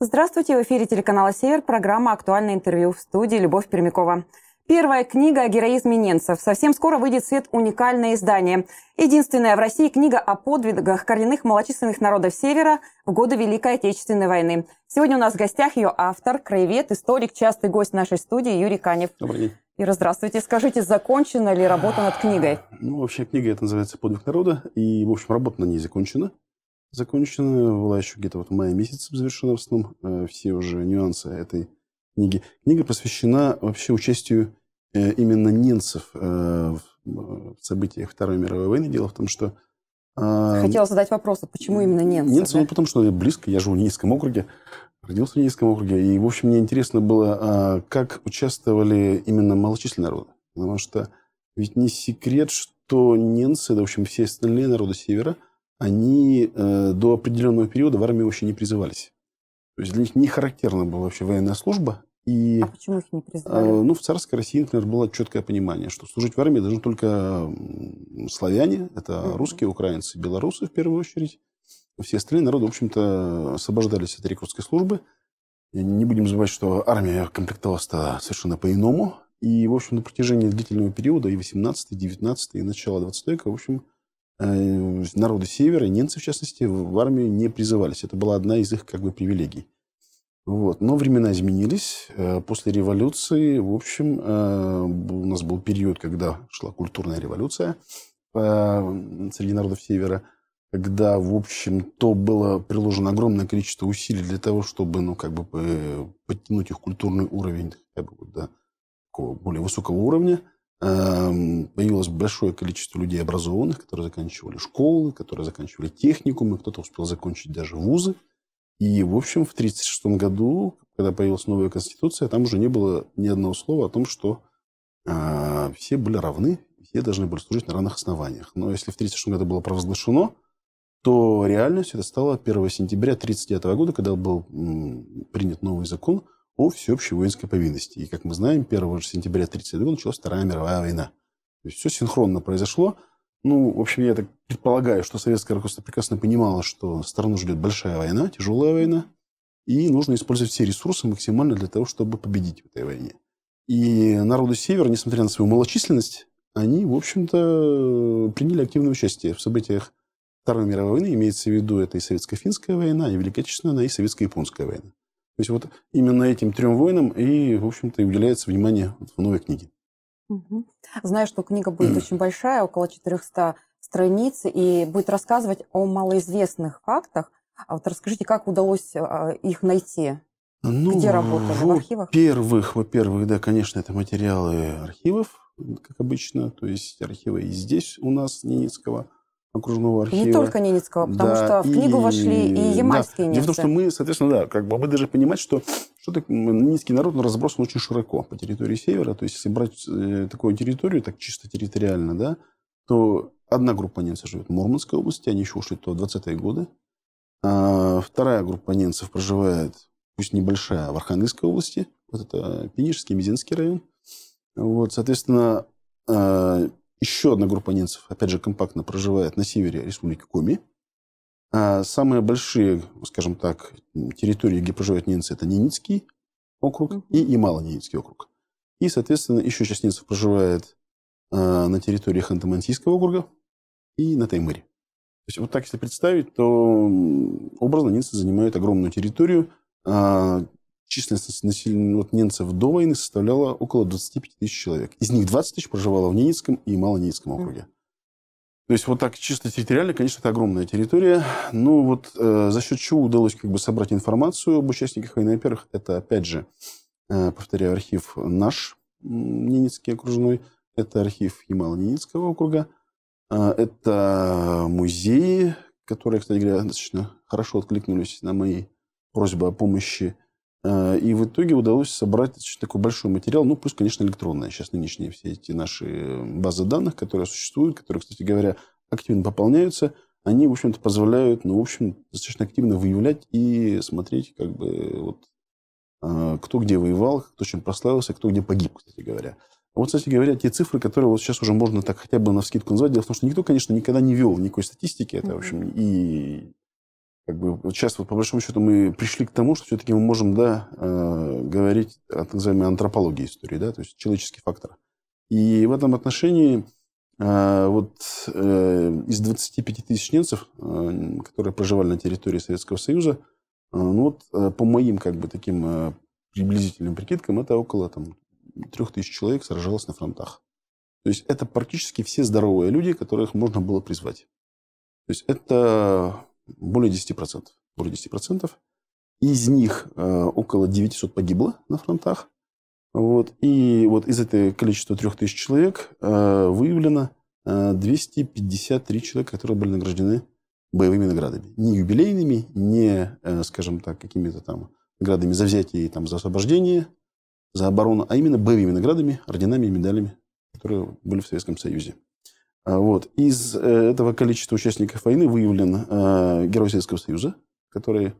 Здравствуйте, в эфире телеканала «Север», программа «Актуальное интервью» в студии Любовь Пермякова. Первая книга о героизме немцев. Совсем скоро выйдет в свет уникальное издание. Единственная в России книга о подвигах коренных малочисленных народов Севера в годы Великой Отечественной войны. Сегодня у нас в гостях ее автор, краевед, историк, частый гость нашей студии Юрий Канев. Добрый день. Юра, здравствуйте. Скажите, закончена ли работа над книгой? А, ну, вообще книга это называется «Подвиг народа», и, в общем, работа на ней закончена. Закончена, была еще где-то вот в мае месяце завершена в основном. Э, все уже нюансы этой книги. Книга посвящена вообще участию э, именно немцев э, в событиях Второй мировой войны. Дело в том, что... Хотела задать вопрос, а почему именно немцы? Немцы, ну, да? ну потому что я близко, я живу в Ненецком округе, родился в Ненецком округе. И, в общем, мне интересно было, а, как участвовали именно малочисленные народы. Потому что ведь не секрет, что немцы, да, в общем, все остальные народы Севера, они э, до определенного периода в армию вообще не призывались. То есть для них не характерна была вообще военная служба. И, а почему их не признали? Э, ну, в царской России, например, было четкое понимание, что служить в армии должны только славяне, это mm-hmm. русские, украинцы, белорусы в первую очередь. Все остальные народы, в общем-то, освобождались от рекрутской службы. И не будем забывать, что армия комплектовалась совершенно по-иному. И, в общем, на протяжении длительного периода, и 18 19 и начало 20 века, в общем, Э, народы Севера, немцы в частности, в армию не призывались. Это была одна из их как бы привилегий. Вот. Но времена изменились. Э, после революции, в общем, э, у нас был период, когда шла культурная революция среди народов Севера, когда, в общем-то, было приложено огромное количество усилий для того, чтобы, ну, как бы подтянуть их культурный уровень хотя бы до более высокого уровня – Эм, появилось большое количество людей образованных, которые заканчивали школы, которые заканчивали техникумы, кто-то успел закончить даже вузы. И, в общем, в 1936 году, когда появилась новая конституция, там уже не было ни одного слова о том, что э, все были равны, все должны были служить на равных основаниях. Но если в 1936 году было провозглашено, то реальность это стало 1 сентября 1939 года, когда был м, принят новый закон – о всеобщей воинской повинности. И, как мы знаем, 1 сентября 1932 началась Вторая мировая война. То есть все синхронно произошло. Ну, в общем, я так предполагаю, что советское руководство прекрасно понимало, что страну ждет большая война, тяжелая война, и нужно использовать все ресурсы максимально для того, чтобы победить в этой войне. И народы Севера, несмотря на свою малочисленность, они, в общем-то, приняли активное участие в событиях Второй мировой войны, имеется в виду это и советско-финская война, и великая Отечественная война, и советско-японская война. То есть вот именно этим трем воинам и, в общем-то, и уделяется внимание в новой книге. Знаю, что книга будет очень большая, около 400 страниц, и будет рассказывать о малоизвестных фактах. А вот расскажите, как удалось а, их найти? Ну, Где работали? В архивах? Первых, во-первых, да, конечно, это материалы архивов, как обычно, то есть архивы и здесь у нас Ниницкого – окружного архива. Не только Ненецкого, потому да, что в книгу и... вошли и ямальские да. Дело в том, что мы, соответственно, да, как бы мы даже понимать, что что так низкий народ разбросан очень широко по территории севера. То есть, если брать э, такую территорию, так чисто территориально, да, то одна группа немцев живет в Мурманской области, они еще ушли то 20-е годы. А вторая группа немцев проживает, пусть небольшая, в Архангельской области. Вот это Пенишский, Мизинский район. Вот, соответственно, э, еще одна группа ненцев, опять же, компактно проживает на севере республики Коми. А самые большие, скажем так, территории, где проживают ненцы, это Ненецкий округ и Ямало-Ненецкий округ. И, соответственно, еще часть ненцев проживает а, на территории Ханты-Мансийского округа и на Таймыре. То есть вот так, если представить, то образно ненцы занимают огромную территорию, а, численность населения вот немцев до войны составляла около 25 тысяч человек. Из них 20 тысяч проживало в Ненецком и Малоненецком округе. То есть вот так чисто территориально, конечно, это огромная территория. Но ну вот э, за счет чего удалось как бы собрать информацию об участниках войны? Во-первых, это, опять же, э, повторяю, архив наш, Ненецкий окружной. Это архив Ямало-Ненецкого округа. Э, это музеи, которые, кстати говоря, достаточно хорошо откликнулись на мои просьбы о помощи Э, и в итоге удалось собрать такой большой материал, ну, плюс, конечно, электронная. Сейчас нынешние все эти наши э, базы данных, которые существуют, которые, кстати говоря, активно пополняются, они, в общем-то, позволяют, ну, в общем, достаточно активно выявлять и смотреть, как бы, вот, э, кто где воевал, кто чем прославился, кто где погиб, кстати говоря. Вот, кстати говоря, те цифры, которые вот сейчас уже можно так хотя бы на вскидку назвать, дело в том, что никто, конечно, никогда не вел никакой статистики, это, в общем, и как бы сейчас вот по большому счету мы пришли к тому, что все-таки мы можем, да, э, говорить о так называемой антропологии истории, да, то есть человеческий фактор. И в этом отношении э, вот э, из 25 тысяч немцев, э, которые проживали на территории Советского Союза, э, ну вот э, по моим как бы таким э, приблизительным прикидкам это около там трех тысяч человек сражалось на фронтах. То есть это практически все здоровые люди, которых можно было призвать. То есть это более 10%. Более 10%. Из них э, около 900 погибло на фронтах. Вот. И вот из этого количества 3000 человек э, выявлено э, 253 человека, которые были награждены боевыми наградами. Не юбилейными, не, э, скажем так, какими-то там наградами за взятие и там, за освобождение, за оборону, а именно боевыми наградами, орденами и медалями, которые были в Советском Союзе. А, вот. Из э, этого количества участников войны выявлен э, герой Советского Союза, который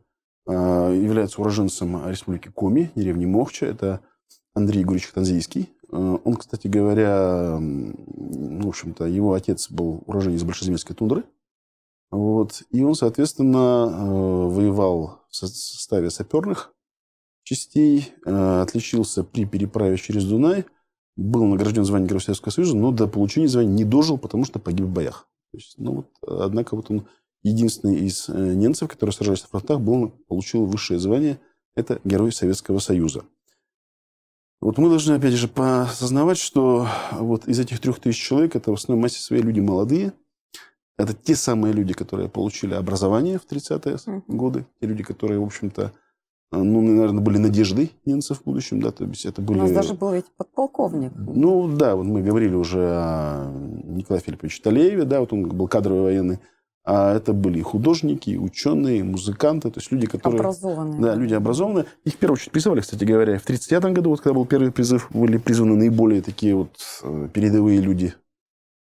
э, является уроженцем республики Коми, деревни Мохча. Это Андрей Егорович Танзийский. Он, кстати говоря, ну, в общем-то, его отец был уроженец большеземельской тундры. Вот. И он, соответственно, воевал в составе саперных частей, отличился при переправе через Дунай – был награжден званием Героя Советского Союза, но до получения звания не дожил, потому что погиб в боях. То есть, ну вот, однако вот он единственный из э, немцев, которые сражались на фронтах, был, получил высшее звание – это Герой Советского Союза. Вот мы должны, опять же, осознавать, что вот из этих трех тысяч человек, это в основной массе свои люди молодые, это те самые люди, которые получили образование в 30-е годы, те люди, которые, в общем-то, а, ну, наверное, были надежды немцев в будущем, да, то есть это были... У нас даже был ведь подполковник. Ну, да, вот мы говорили уже о Николае Филипповиче Талееве, да, вот он был кадровый военный, а это были художники, ученые, музыканты, то есть люди, которые... Образованные. Да, люди образованные. Их в первую очередь призывали, кстати говоря, в 1935 году, вот когда был первый призыв, были призваны наиболее такие вот э, передовые люди,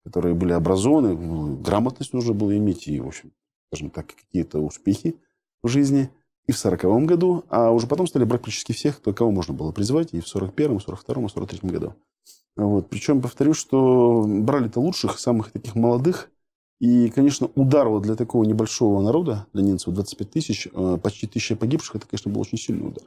которые были образованы, грамотность нужно было иметь и, в общем, скажем так, какие-то успехи в жизни – и в 40 году, а уже потом стали брать практически всех, кто, кого можно было призвать, и в 41-м, 42-м, 43-м году. Вот. Причем, повторю, что брали-то лучших, самых таких молодых, и, конечно, удар вот для такого небольшого народа, для немцев 25 тысяч, э, почти тысяча погибших, это, конечно, был очень сильный удар.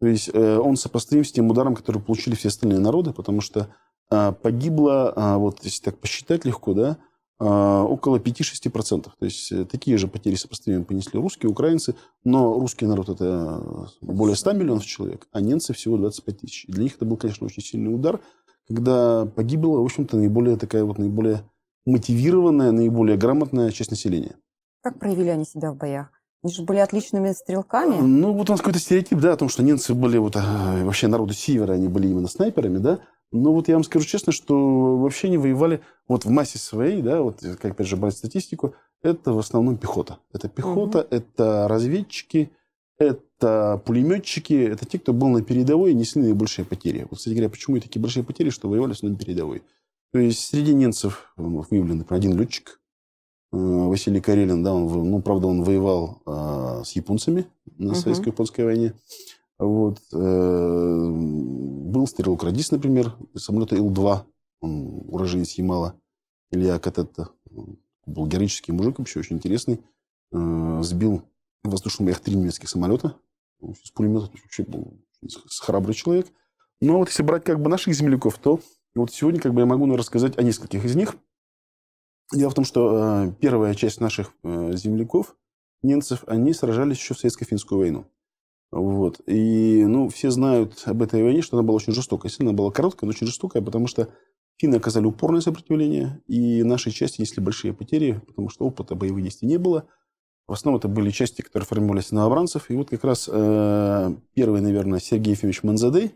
То есть э, он сопоставим с тем ударом, который получили все остальные народы, потому что э, погибло, вот если так посчитать легко, да, Э, около 5-6%. То есть э, такие же потери сопоставимые понесли русские, украинцы, но русский народ это э, более 100 миллионов человек, а немцы всего 25 тысяч. для них это был, конечно, очень сильный удар, когда погибла, в общем-то, наиболее такая вот наиболее мотивированная, наиболее грамотная часть населения. Как проявили они себя в боях? Они же были отличными стрелками. Ну, вот у нас какой-то стереотип, да, о том, что немцы были вот вообще народу севера, они были именно снайперами, да. Ну, вот я вам скажу честно, что вообще не воевали вот в массе своей, да, вот как опять же брать статистику, это в основном пехота. Это пехота, угу. это разведчики, это пулеметчики, это те, кто был на передовой и несли наибольшие потери. Вот, кстати говоря, почему и такие большие потери, что воевали с на передовой. То есть среди немцев выявлен, например, один летчик, э, Василий Карелин, да, он, ну, правда, он воевал э, с японцами на угу. советско-японской войне. Вот. Э, был стрелок-радист, например, самолета Ил-2, он уроженец Ямала, Илья Катетта, был героический мужик, вообще очень интересный, э, сбил воздушным их три немецких самолета, ну, с пулемета, вообще был храбрый человек. Но ну, а вот если брать как бы наших земляков, то вот сегодня как бы я могу рассказать о нескольких из них. Дело в том, что э, первая часть наших земляков, немцев, они сражались еще в Советско-финскую войну. Вот. И, ну, все знают об этой войне, что она была очень жестокая. Сильно она была короткая, но очень жестокая, потому что финны оказали упорное сопротивление, и наши части несли большие потери, потому что опыта боевых действий не было. В основном это были части, которые формировались новобранцев. И вот как раз э, первый, наверное, Сергей Ефимович Манзадей,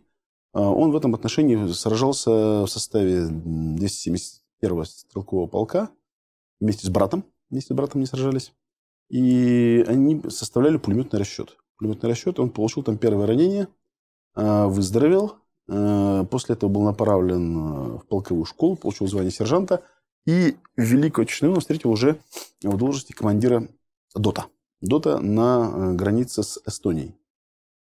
э, он в этом отношении сражался в составе 271-го стрелкового полка вместе с братом. Вместе с братом не сражались. И они составляли пулеметный расчет пулеметный расчет, он получил там первое ранение, а, выздоровел. А, после этого был направлен а, в полковую школу, получил звание сержанта. И Великую Отечественную он встретил уже в должности командира ДОТа. ДОТа на границе с Эстонией.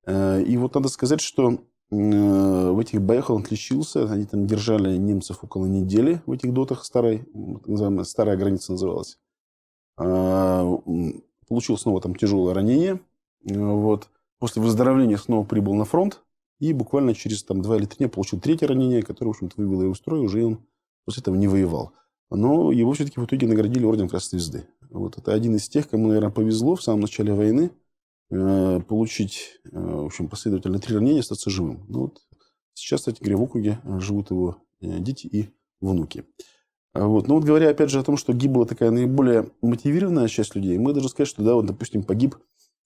И вот надо сказать, что в этих боях он отличился. Они там держали немцев около недели в этих дотах старой, старая граница называлась. Получил снова там тяжелое ранение. Э, вот. После выздоровления снова прибыл на фронт. И буквально через там, два или три дня получил третье ранение, которое, в общем-то, вывело его из строя. Уже он после этого не воевал. Но его все-таки в итоге наградили орденом Красной Звезды. Вот это один из тех, кому, наверное, повезло в самом начале войны э, получить, э, в общем, последовательно три ранения остаться живым. Ну, вот сейчас, кстати говоря, в округе э, живут его э, дети и внуки. А вот. Но ну вот говоря опять же о том, что гибла такая наиболее мотивированная часть людей, мы должны сказать, что да, вот, допустим, погиб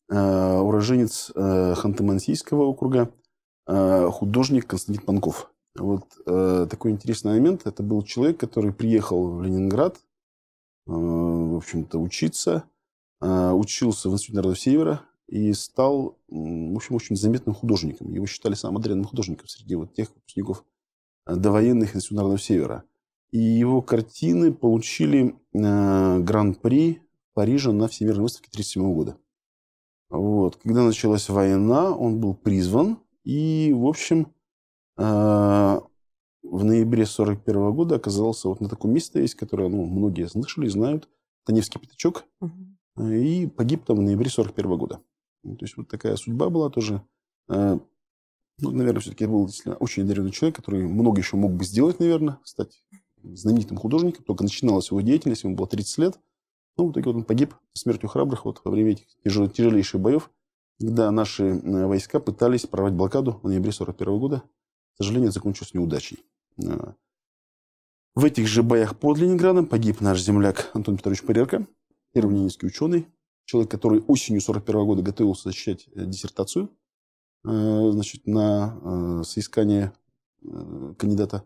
Э, уроженец э, Ханты-Мансийского округа, э, художник Константин Панков. Вот такой интересный момент. Это был человек, который приехал в Ленинград, в общем-то, учиться. Учился в Институте народов Севера и стал, в общем, очень заметным художником. Его считали самым одаренным художником среди вот тех выпускников довоенных Института народов Севера. И его картины получили гран-при Парижа на Всемирной выставке 1937 года. Вот. Когда началась война, он был призван, и, в общем, а, в ноябре 1941 года оказался вот на таком месте есть, которое ну, многие слышали, знают, Таневский пятачок, и погиб там в ноябре 1941 года. Ну, то есть вот такая судьба была тоже. А, ну, наверное, все-таки был действительно очень одаренный человек, который много еще мог бы сделать, наверное, стать знаменитым художником. Только начиналась его деятельность, ему было 30 лет. Ну, в итоге вот он погиб смертью храбрых вот во время этих тяжелейших боев, когда наши э, войска пытались прорвать блокаду в ноябре 1941 года. К сожалению, закончилось неудачей. Э, в этих же боях под Ленинградом погиб наш земляк Антон Петрович Парерко, первый ленинский ученый, человек, который осенью 1941 года готовился защищать э, диссертацию значит, на соискание кандидата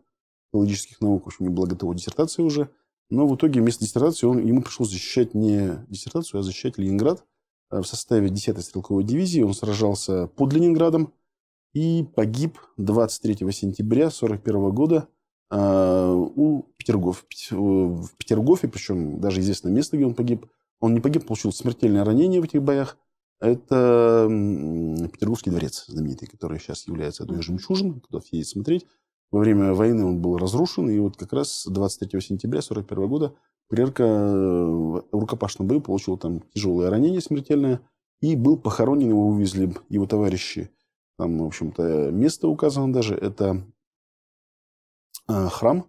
биологических наук, в общем, не было готова диссертация уже – но в итоге вместо диссертации он, ему пришлось защищать не диссертацию, а защищать Ленинград. Э, в составе 10-й стрелковой дивизии он сражался под Ленинградом и погиб 23 сентября 1941 года э, у Петергоф. В Петергофе, причем даже известно место, где он погиб. Он не погиб, получил смертельное ранение в этих боях. Это Петербургский дворец знаменитый, который сейчас является одной из жемчужин, куда все едет смотреть. Во время войны он был разрушен, и вот как раз 23 сентября 41 года Прерка э, в рукопашном бою получил там тяжелое ранение смертельное и был похоронен, его увезли его товарищи. Там, в общем-то, место указано даже, это э, храм,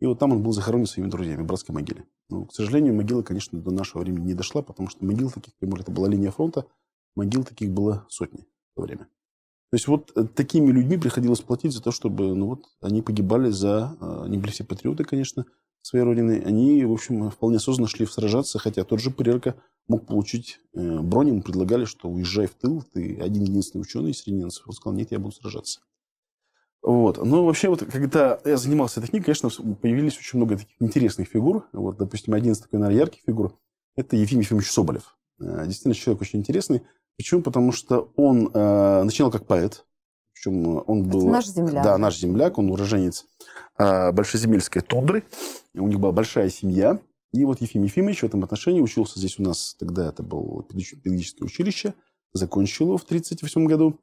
и вот там он был захоронен своими друзьями в братской могиле. Но, ну, к сожалению, могила, конечно, до нашего времени не дошла, потому что могил таких, например, это была линия фронта, могил таких было сотни в то время. То есть вот э, такими людьми приходилось платить за то, чтобы ну вот, они погибали за... Э, они были все патриоты, конечно, своей родины. Они, в общем, э, вполне осознанно шли сражаться, хотя тот же Прерка мог получить броню. Ему предлагали, что уезжай в тыл, ты один-единственный ученый среди немцев. Он сказал, нет, я буду сражаться. Вот. Но ну, вообще, вот, когда я занимался этой книгой, конечно, появились очень много таких интересных фигур. Вот, допустим, один из такой, наверное, ярких фигур – это Евгений Ефимович Соболев. Действительно, человек очень интересный. Почему? Потому что он э, начинал как поэт. Причем э, он Это был... наш земляк. Да, наш земляк. Он уроженец э, Большеземельской тундры. У них была большая семья. И вот Ефим Ефимович в этом отношении учился здесь у нас, тогда это было педагогическое училище, закончил его в 1938 году,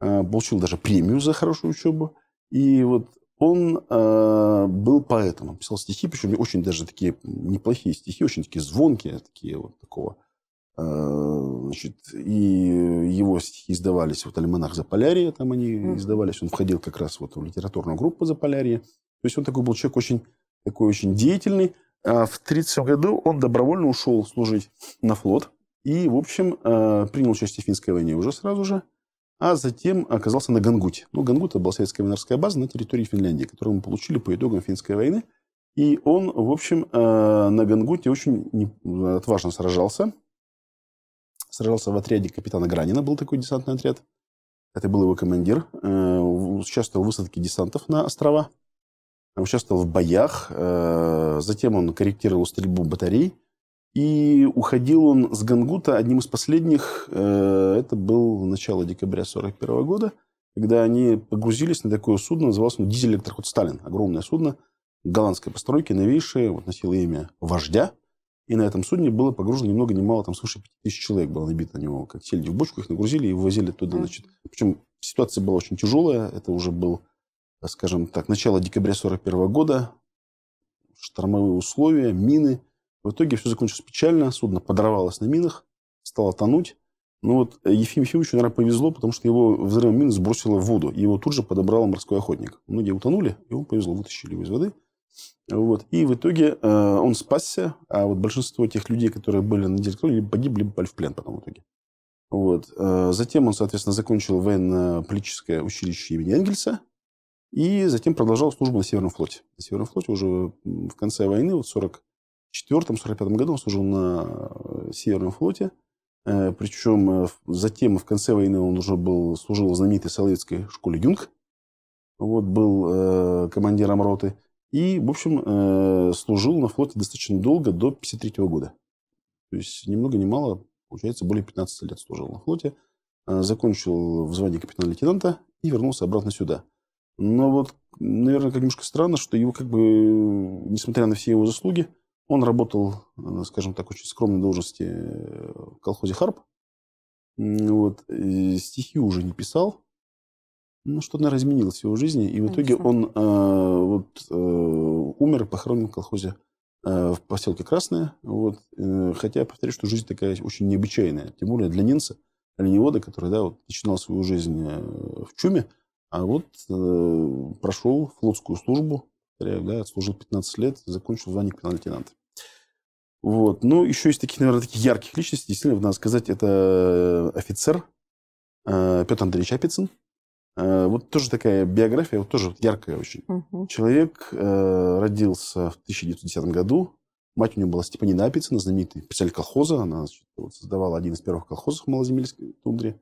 э, получил даже премию за хорошую учебу. И вот он э, был поэтом, он писал стихи, причем очень даже такие неплохие стихи, очень такие звонкие, такие вот такого Э, значит, и его стихи издавались, вот «Альманах Заполярье», там они издавались, он входил как раз вот в литературную группу Заполярье. То есть он такой был человек очень, такой очень деятельный. А в 1937 году он добровольно ушел служить на флот и, в общем, э, принял участие в финской войне уже сразу же, а затем оказался на Гангуте. Ну, Гангут – это была советская военнорская база на территории Финляндии, которую мы получили по итогам финской войны. И он, в общем, э, на Гангуте очень отважно сражался – сражался в отряде капитана Гранина, был такой десантный отряд. Это был его командир. Э, участвовал в высадке десантов на острова. Участвовал в боях. Э, затем он корректировал стрельбу батарей. И уходил он с Гангута одним из последних. Э, это был начало декабря 1941 года, когда они погрузились на такое судно, называлось оно «Дизель-электроход Сталин». Огромное судно голландской постройки, новейшее, вот носило имя вождя и на этом судне было погружено немного много ни мало, там свыше 5000 человек было набито на него, как сельди в бочку, их нагрузили и вывозили туда, значит. Причем ситуация была очень тяжелая, это уже был, э, скажем так, начало декабря 41 года, штормовые условия, мины. В итоге все закончилось печально, судно подорвалось на минах, стало тонуть. Ну вот э, Ефим Ефимовичу, наверное, повезло, потому что его взрывом мин сбросило в воду. Его тут же подобрал морской охотник. Многие утонули, и он повезло, вытащили его из воды – вот. И в итоге э, он спасся, а вот большинство тех людей, которые были на директоре, либо погибли, либо пали в плен потом в итоге. Вот. Э, затем он, соответственно, закончил военно-политическое училище имени Энгельса и затем продолжал службу на Северном флоте. На Северном флоте уже в конце войны, вот в 1944-1945 году он служил на э, Северном флоте. Э, причем э, затем в конце войны он уже был, служил в знаменитой советской школе «Юнг». Вот, был э, командиром роты. И, в общем, э, служил на флоте достаточно долго, до 53 года. То есть, ни много ни мало, получается, более 15 лет служил на флоте. Э, закончил в звании капитана-лейтенанта и вернулся обратно сюда. Но вот, наверное, как немножко странно, что его как бы, несмотря на все его заслуги, он работал, э, скажем так, очень скромной должности в колхозе «Харп». Вот. стихи уже не писал. Ну, что-то, наверное, изменилось в его жизни. И в итоге Конечно. он э, вот, э, умер, похоронен в колхозе э, в поселке Красное. Вот, э, хотя, я повторю, что жизнь такая очень необычайная. Тем более для немца, оленевода, который да, вот, начинал свою жизнь э, в чуме, а вот э, прошел флотскую службу, повторяю, да, отслужил 15 лет, закончил звание лейтенанта. Вот. Ну, еще есть таких, наверное, таких ярких личностей. Действительно, надо сказать, это э, офицер э, Петр Андреевич Апицын, Э, вот тоже такая биография, вот тоже яркая очень. Угу. Человек э, родился в 1910 году. Мать у него была Степанина Апицына, знаменитый представитель колхоза. Она значит, вот, создавала один из первых колхозов в Малоземельской тундре.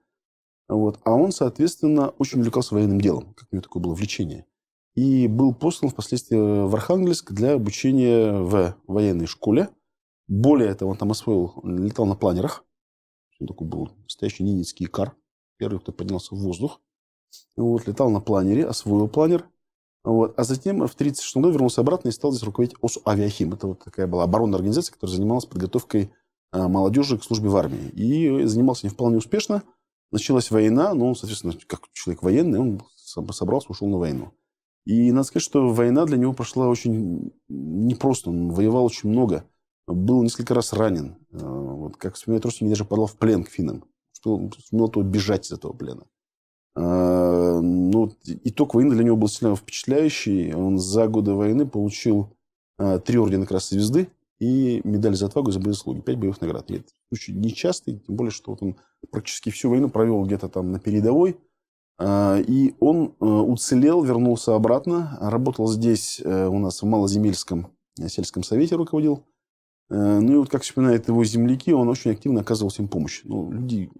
Вот. А он, соответственно, очень увлекался военным делом. Как у него такое было влечение. И был послан впоследствии в Архангельск для обучения в военной школе. Более того, он там освоил, летал на планерах. Он такой был настоящий ненецкий кар. Первый, кто поднялся в воздух. Вот, летал на планере, освоил планер. Вот. А затем в 1936 году вернулся обратно и стал здесь руководить ОСУ «Авиахим». Это вот такая была оборонная организация, которая занималась подготовкой а, молодежи к службе в армии. И занимался не вполне успешно. Началась война, но он, соответственно, как человек военный, он собрался, ушел на войну. И надо сказать, что война для него прошла очень непросто. Он воевал очень много. Был несколько раз ранен. А, вот, как вспоминает Русин, даже попал в плен к финнам. Что он сумел то бежать из этого плена. Э, ну, итог войны для него был сильно впечатляющий. Он за годы войны получил э, три ордена Красной Звезды и медаль за отвагу и за заслуги. Пять боевых наград. И это очень нечастый, тем более, что вот он практически всю войну провел где-то там на передовой. Э, и он уцелел, вернулся обратно, работал здесь у нас в Малоземельском сельском совете руководил. Ну и вот, как вспоминают его земляки, он очень активно оказывал всем помощь. Ну, люди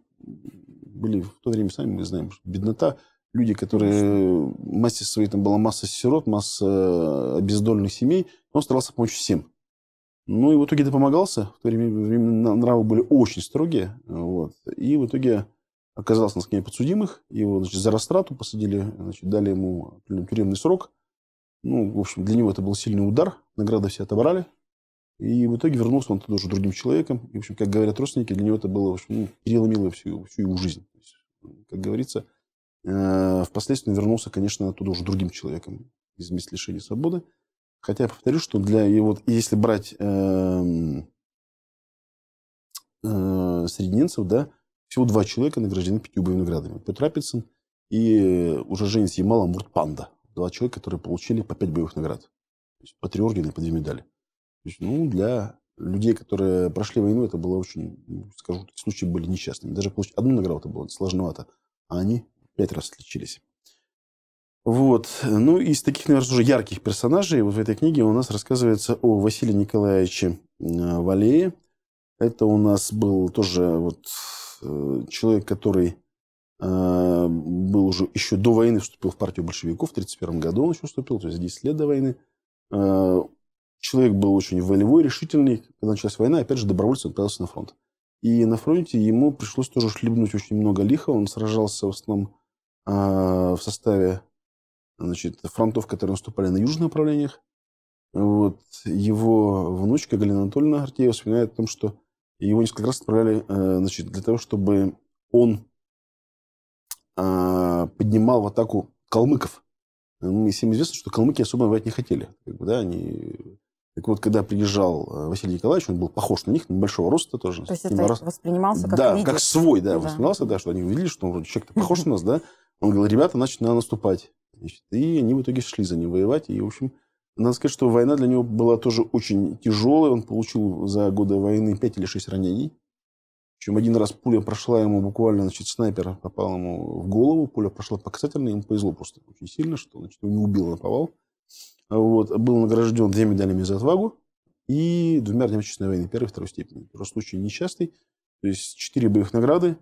были в то время, сами мы знаем, беднота, люди, которые... в Массе своей там была масса сирот, масса э, бездольных семей. Он старался помочь всем. Ну и в итоге допомогался. В то время, время нравы были очень строгие. Вот. И в итоге оказался на скамье подсудимых. Его значит, за растрату посадили, значит, дали ему тюремный срок. Ну, в общем, для него это был сильный удар. Награды все отобрали. И в итоге вернулся он туда уже другим человеком. И, в общем, как говорят родственники, для него это было, в общем, ну, переломило всю, всю его жизнь. Есть, как говорится, э, впоследствии он вернулся, конечно, оттуда уже другим человеком из мест лишения свободы. Хотя я повторю, что для его, если брать эм, э, э, среди немцев, да, всего два человека награждены пятью боевыми наградами. Петр Апицын и уже Женя Ямал Амурт Панда. Два человека, которые получили по пять боевых наград. То есть по три ордена и по две медали есть, ну, для людей, которые прошли войну, это было очень, ну, скажу, случаи были несчастными. Даже получить одну награду это было сложновато, а они пять раз отличились. Вот. Ну, из таких, наверное, уже ярких персонажей вот в этой книге у нас рассказывается о Василии Николаевиче э, Валее. Это у нас был тоже вот э, человек, который э, был уже еще до войны, вступил в партию большевиков в 1931 году, он еще вступил, то есть 10 лет до войны. Человек был очень волевой, решительный. Когда началась война, опять же, добровольцем отправился на фронт. И на фронте ему пришлось тоже шлибнуть очень много лиха. Он сражался в основном а, в составе значит, фронтов, которые наступали на южных направлениях. Вот. Его внучка Галина Анатольевна Артеева вспоминает о том, что его несколько раз отправляли э, значит, для того, чтобы он а, поднимал в атаку калмыков. Ну, и всем известно, что калмыки особо воевать не хотели. Как бы, да, они так вот, когда приезжал э, Василий Николаевич, он был похож на них, на большого роста тоже. То есть это раз... воспринимался как Да, лидер. как свой, да, да, воспринимался, да, что они увидели, что он вроде человек-то похож на нас, да. Он говорил, ребята, значит, надо наступать. и они в итоге шли за ним воевать. И, в общем, надо сказать, что война для него была тоже очень тяжелая. Он получил за годы войны 5 или 6 ранений. Причем один раз пуля прошла ему буквально, значит, снайпер попал ему в голову, пуля прошла по касательной, ему повезло просто очень сильно, что значит, его не убил, на повал. Вот, был награжден две медалями за отвагу и двумя орденами честной войны первой и второй степени. Просто случай несчастный. То есть четыре боевых награды.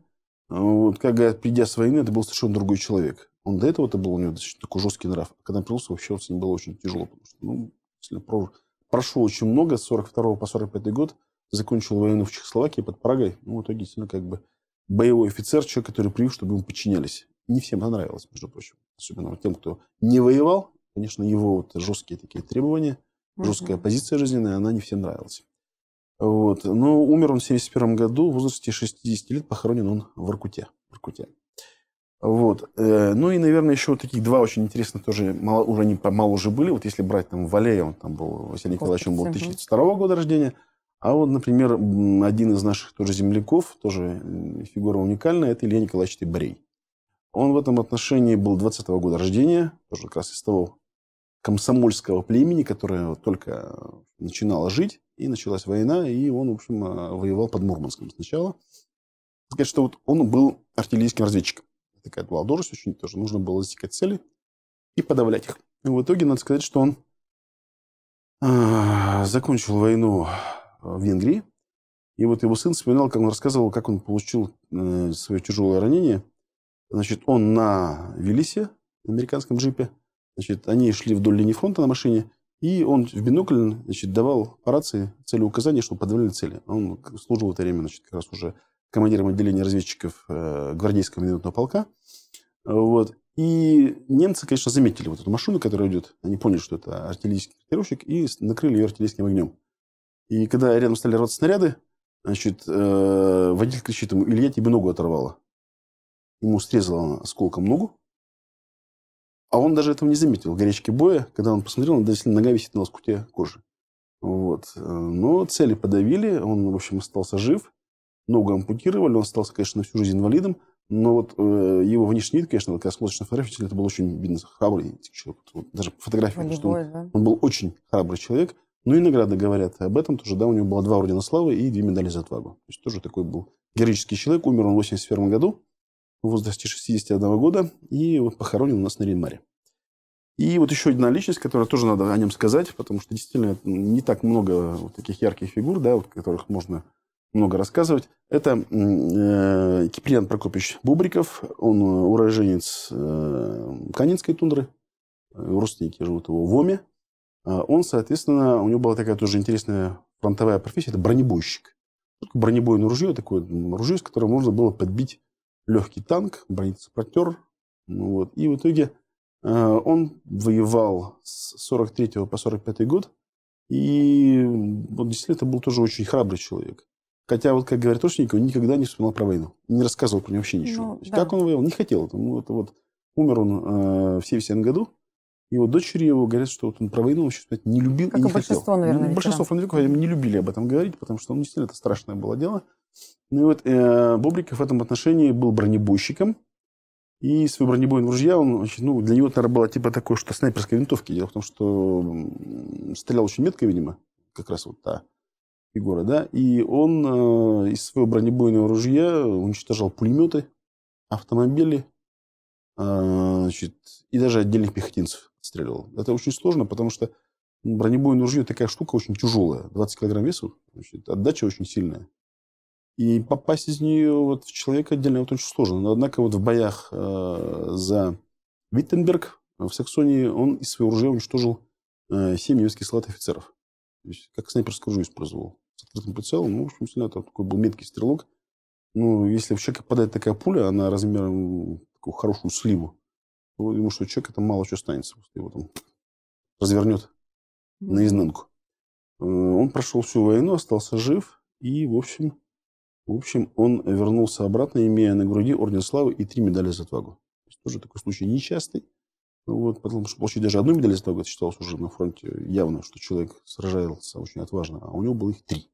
Вот, как говорят, придя с войны, это был совершенно другой человек. Он до этого это был у него достаточно такой жесткий нрав. А когда пришел, вообще с ним было очень тяжело. Потому что, ну, прошло очень много. С 42 по 45 год закончил войну в Чехословакии под Прагой. Ну, в итоге, действительно, как бы боевой офицер, человек, который привык, чтобы ему подчинялись. Не всем понравилось, между прочим. Особенно тем, кто не воевал конечно, его вот жесткие такие требования, mm-hmm. жесткая позиция жизненная, она не всем нравилась. Вот. Но умер он в 1971 году, в возрасте 60 лет, похоронен он в Иркуте. В Иркуте. Вот. Э, ну и, наверное, еще вот таких два очень интересных тоже, мало, уже они мало уже были. Вот если брать там Валея, он там был, Василий Николаевич, он был 2002 года рождения. А вот, например, один из наших тоже земляков, тоже э, фигура уникальная, это Илья Николаевич Тибарей. Он в этом отношении был 20 -го года рождения, тоже как раз из того комсомольского племени, которое только э, начинало жить, и началась война, и он, в общем, э, воевал под Мурманском сначала. Сказать, что вот он был артиллерийским разведчиком. Такая была должность, очень тоже нужно было засекать цели и подавлять их. И в итоге, надо сказать, что он э, закончил войну в Венгрии. И вот его сын вспоминал, как он рассказывал, как он получил свое тяжелое ранение. Значит, он на Велисе, на американском джипе, Значит, они шли вдоль линии фронта на машине, и он в бинокль значит, давал по рации цели указания, чтобы подавляли цели. Он служил в это время значит, как раз уже командиром отделения разведчиков э, гвардейского минометного полка. Вот. И немцы, конечно, заметили вот эту машину, которая идет. Они поняли, что это артиллерийский корректировщик, и накрыли ее артиллерийским огнем. И когда рядом стали рваться снаряды, значит, э, водитель кричит ему, Илья тебе ногу оторвала. Ему срезала она осколком ногу, а он даже этого не заметил, горячки боя, когда он посмотрел, он действительно нога висит на лоскуте кожи. Вот. Э, но цели подавили, он, в общем, остался жив, ногу ампутировали, он остался, конечно, на всю жизнь инвалидом, но вот э, его внешний вид, конечно, вот, когда смотришь на фотографии, это был очень видно храбрый человек. Вот, даже по фотографии, что он, да? он был очень храбрый человек. Ну и награды говорят об этом тоже, да, у него было два ордена славы и две медали за отвагу. То есть тоже такой был героический человек, умер он в 81 году в возрасте 61 года, и вот похоронен у нас на Римаре. И вот еще одна личность, которая тоже надо о нем сказать, потому что действительно не так много вот таких ярких фигур, да, вот, которых можно много рассказывать. Это э, Киприан Прокопич Бубриков. Он э, уроженец э, Канинской тундры. Э, родственники живут его в Оме. А он, соответственно, у него была такая тоже интересная фронтовая профессия. Это бронебойщик. Бронебойное ружье, такое ружье, с которым можно было подбить легкий танк, бронетранспортер. Ну, вот. И в итоге э, он воевал с 43 по 45 год. И вот действительно это был тоже очень храбрый человек. Хотя, вот как говорит Ошенник, он никогда не вспоминал про войну. Не рассказывал про нее вообще ничего. Ну, да. Как он воевал? Не хотел. Это, ну, это вот, умер он э, в 70 году. и вот дочери его говорят, что вот он про войну вообще сказать, не любил как и не большинство, хотел. Наверное, ну, большинство наверное, не любили об этом говорить, потому что ну, действительно это страшное было дело. Ну и вот э, Бобриков в этом отношении был бронебойщиком. И свой бронебойное ружье, он, ну, для него, наверное, было типа такое, что снайперской винтовки. Дело в том, что стрелял очень метко, видимо, как раз вот та фигура, да. И он э, из своего бронебойного ружья уничтожал пулеметы, автомобили, э, значит, и даже отдельных пехотинцев стрелял. Это очень сложно, потому что бронебойное ружье такая штука очень тяжелая, 20 килограмм весу, значит, отдача очень сильная. И попасть из нее вот в человека отдельно вот очень сложно. Но, однако, вот в боях э, за Виттенберг э, в Саксонии он из своего ружья уничтожил э, 7 немецких солдат офицеров. То есть, как снайперскую ружье использовал. С открытым прицелом. Ну, в общем, сильно такой был меткий стрелок. Ну, если в человека попадает такая пуля, она размером такую хорошую сливу, то ему что, человек это мало что останется. Его там развернет наизнанку. Э, он прошел всю войну, остался жив и, в общем, в общем, он вернулся обратно, имея на груди орден славы и три медали за отвагу. То есть тоже такой случай нечастый. Ну вот, потому что получить даже одну медаль за отвагу, это считалось уже на фронте явно, что человек сражался очень отважно, а у него было их три.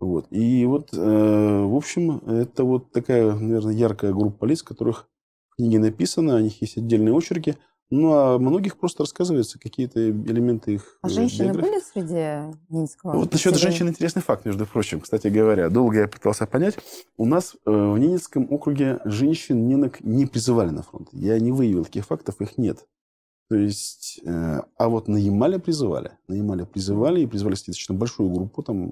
Вот. И вот, э, в общем, это вот такая, наверное, яркая группа лиц, которых в книге написано, о них есть отдельные очерки – ну, а многих просто рассказываются какие-то элементы их А э, женщины биографии. были среди Минского? Вот насчет женщин интересный факт, между прочим. Кстати говоря, долго я пытался понять. У нас э, в Нинецком округе женщин, ненок не призывали на фронт. Я не выявил таких фактов, их нет. То есть, э, а вот на Ямале призывали. На Ямале призывали, и призывали достаточно большую группу, там,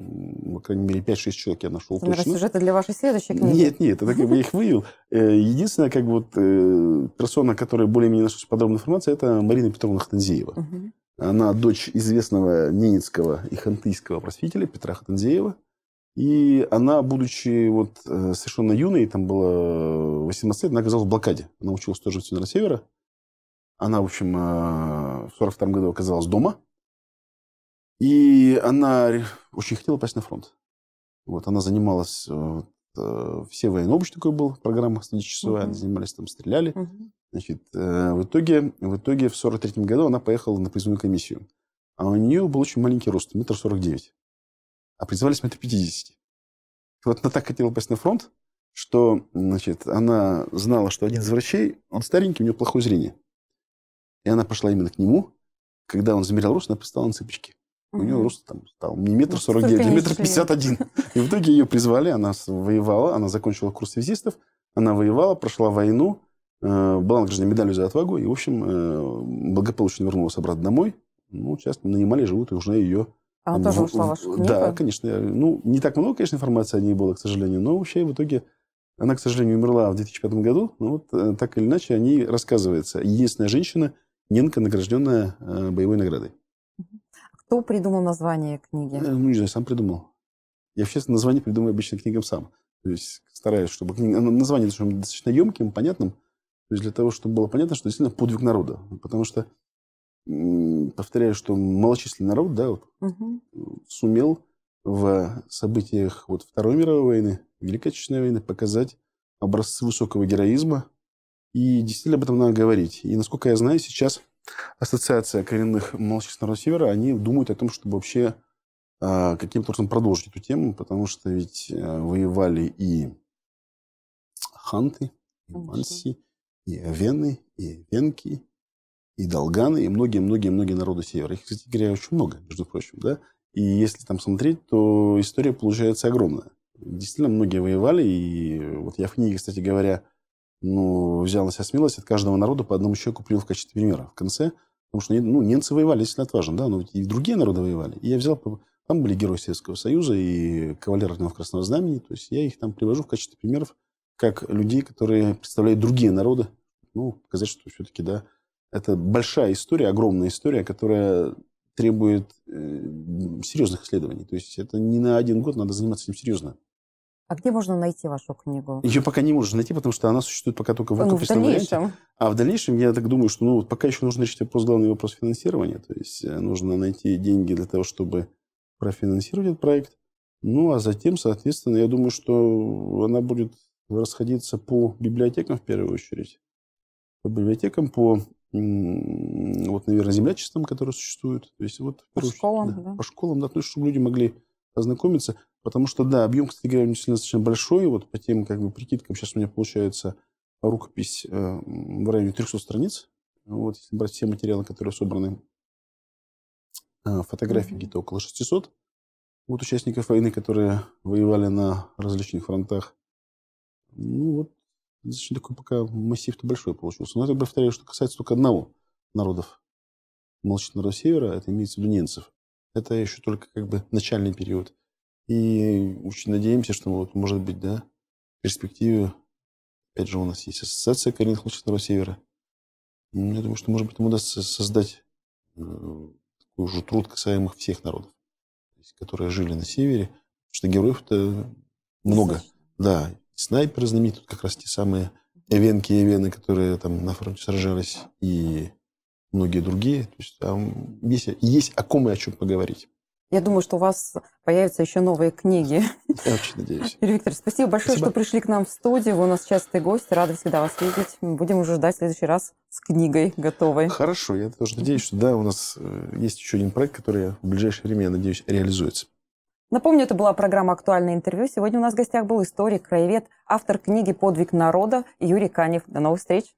по крайней мере, 5-6 человек я нашел Наверное, точно. сюжеты для вашей следующей книги. Нет, нет, это как бы я их вывел. Э, единственная, как вот, э, персона, которая более-менее нашлась подробная информация, это Марина Петровна Хатанзеева. Она дочь известного ненецкого и хантыйского просветителя Петра Хатанзеева. И она, будучи вот совершенно юной, там было 18 лет, она оказалась в блокаде. Она училась тоже в Северо-Севера. Она, в общем, э, в 42 году оказалась дома. И она очень хотела попасть на фронт. Вот, она занималась... Э, вот, э, все военнообуч такой был, программа 100 Угу. занимались там, стреляли. Угу. Значит, в итоге, в итоге в 43 году она поехала на призывную комиссию. А у нее был очень маленький рост, метр сорок девять. А призывались метр пятидесяти. Вот она так хотела попасть на фронт, что, значит, она знала, что один из врачей, он старенький, у него плохое зрение. И она пошла именно к нему. Когда он замерял рост, она пристала на цыпочки. У нее рост там стал не метр сорок девять, а метр пятьдесят один. И в итоге ее призвали, она воевала, она закончила курс связистов, она воевала, прошла войну, э, была награждена медалью за отвагу, и, в общем, э, благополучно вернулась обратно домой. Ну, сейчас нанимали, живут, и уже ее... А она тоже в... ушла в вашу книгу? Да, конечно. Ну, не так много, конечно, информации о ней было, к сожалению, но вообще в итоге она, к сожалению, умерла в 2005 году, но ну, вот э, так или иначе о ней рассказывается. Единственная женщина, Ненка, награжденная э, боевой наградой. А кто придумал название книги? Э, ну, не знаю, сам придумал. Я, честно, название придумываю обычно книгам сам. То есть стараюсь, чтобы книга... название чтобы достаточно емким, понятным. То есть для того, чтобы было понятно, что действительно подвиг народа. Потому что, повторяю, что малочисленный народ, да, вот, угу. сумел в событиях вот Второй мировой войны, Великой Отечественной войны показать образцы высокого героизма, и действительно об этом надо говорить. И, насколько я знаю, сейчас Ассоциация коренных малочисленных народов Севера, они думают о том, чтобы вообще а, каким-то образом продолжить эту тему, потому что ведь э, воевали и ханты, и манси, и авены, и венки, и долганы, и многие-многие-многие народы Севера. Их, кстати говоря, очень много, между прочим, да? И если там смотреть, то история получается огромная. Действительно, многие воевали, и вот я в книге, кстати говоря, ну, взял на себя смелость от каждого народа по одному человеку привел в качестве примера в конце. Потому что ну, немцы воевали, если отважно, да, но и другие народы воевали. И я взял, там были герои Советского Союза и кавалеры орденов Красного Знамени. То есть я их там привожу в качестве примеров, как людей, которые представляют другие народы. Ну, показать, что все-таки, да, это большая история, огромная история, которая требует э, серьезных исследований. То есть это не на один год надо заниматься этим серьезно. А где можно найти вашу книгу? Ее пока не можешь найти, потому что она существует пока только в рукописном ну, А в дальнейшем, я так думаю, что ну, вот пока еще нужно решить вопрос, главный вопрос финансирования. То есть э, нужно найти деньги для того, чтобы профинансировать этот проект. Ну, а затем, соответственно, я думаю, что она будет расходиться по библиотекам в первую очередь. По библиотекам, по вот, наверное, землячествам, которые существуют. То есть вот, по школам, да. да. По школам, да, то есть, чтобы люди могли ознакомиться. Потому что, да, объем, кстати говоря, действительно достаточно большой. Вот по тем как бы, прикидкам сейчас у меня получается рукопись э, в районе 300 страниц. Вот, если брать все материалы, которые собраны. Э, фотографий mm-hmm. где-то около 600. Вот участников войны, которые воевали на различных фронтах. Ну вот, достаточно такой пока массив-то большой получился. Но это, повторяю, что касается только одного народов. Молочного народа севера, это имеется в виду немцев. Это еще только как бы начальный период и очень надеемся, что, вот, может быть, да, в перспективе, опять же, у нас есть ассоциация коренных волчатого севера. Ну, я думаю, что, может быть, нам удастся создать э, такой же труд касаемых всех народов, которые жили на севере, потому что героев-то много. Да, снайперы знаменитые, как раз те самые эвенки и эвены, которые там на фронте сражались, и многие другие. То есть там есть, есть о ком и о чем поговорить. Я думаю, что у вас появятся еще новые книги. Я очень надеюсь. Юрий Викторович, спасибо большое, спасибо. что пришли к нам в студию. Вы у нас частый гость. Рада всегда вас видеть. Будем уже ждать в следующий раз с книгой готовой. Хорошо. Я тоже надеюсь, что да, у нас э, есть еще один проект, который в ближайшее время, я надеюсь, реализуется. Напомню, это была программа «Актуальное интервью». Сегодня у нас в гостях был историк, краевед, автор книги «Подвиг народа» Юрий Канев. До новых встреч.